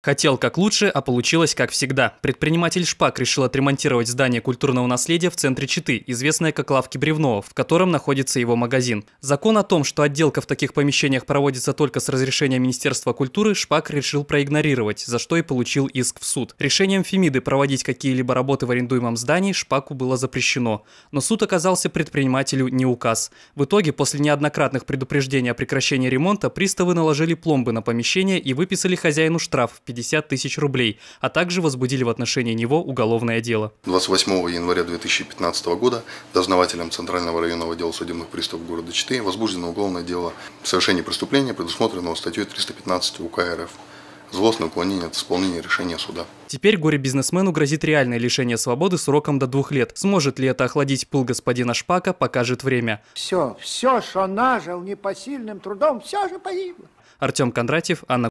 Хотел как лучше, а получилось как всегда. Предприниматель Шпак решил отремонтировать здание культурного наследия в центре Читы, известное как лавки Бревнова, в котором находится его магазин. Закон о том, что отделка в таких помещениях проводится только с разрешения Министерства культуры, Шпак решил проигнорировать, за что и получил иск в суд. Решением Фемиды проводить какие-либо работы в арендуемом здании Шпаку было запрещено. Но суд оказался предпринимателю не указ. В итоге, после неоднократных предупреждений о прекращении ремонта, приставы наложили пломбы на помещение и выписали хозяину штраф 50 тысяч рублей, а также возбудили в отношении него уголовное дело. 28 января 2015 года дознавателем Центрального районного отдела судебных приставов города Читы возбуждено уголовное дело в совершении преступления, предусмотренного статьей 315 УК РФ злостное уклонение от исполнения решения суда. Теперь горе-бизнесмену грозит реальное лишение свободы сроком до двух лет. Сможет ли это охладить пыл господина Шпака, покажет время. Все, все, что нажил непосильным трудом, все же погибло. Артем Кондратьев, Анна